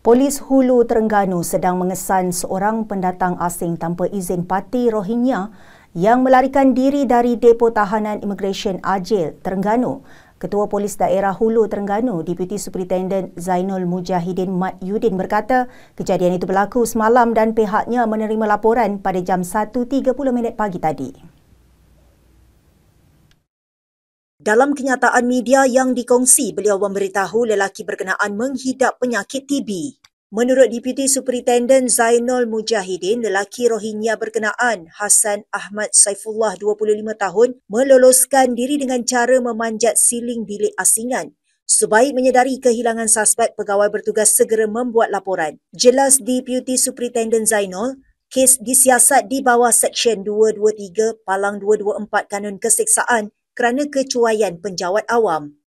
Polis Hulu Terengganu sedang mengesan seorang pendatang asing tanpa izin parti Rohingya yang melarikan diri dari depo tahanan Immigration Ajil Terengganu. Ketua Polis Daerah Hulu Terengganu, Deputy Superintendent Zainul Mujahidin Mat Yudin berkata, kejadian itu berlaku semalam dan pihaknya menerima laporan pada jam 1.30 pagi tadi. Dalam kenyataan media yang dikongsi, beliau memberitahu lelaki berkenaan menghidap penyakit TB. Menurut Deputy Superintendent Zainul Mujahidin, lelaki Rohingya berkenaan Hassan Ahmad Saifullah 25 tahun meloloskan diri dengan cara memanjat siling bilik asingan. Sebaik menyedari kehilangan suspek, pegawai bertugas segera membuat laporan. Jelas Deputy Superintendent Zainul, kes disiasat di bawah Seksyen 223 Palang 224 Kanun Keseksaan kerana kecuaian penjawat awam.